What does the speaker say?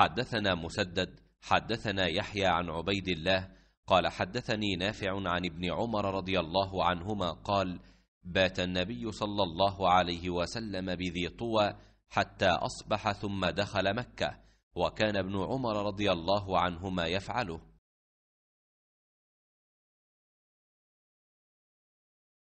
حدثنا مسدد حدثنا يحيى عن عبيد الله قال حدثني نافع عن ابن عمر رضي الله عنهما قال بات النبي صلى الله عليه وسلم بذي طوى حتى اصبح ثم دخل مكه وكان ابن عمر رضي الله عنهما يفعله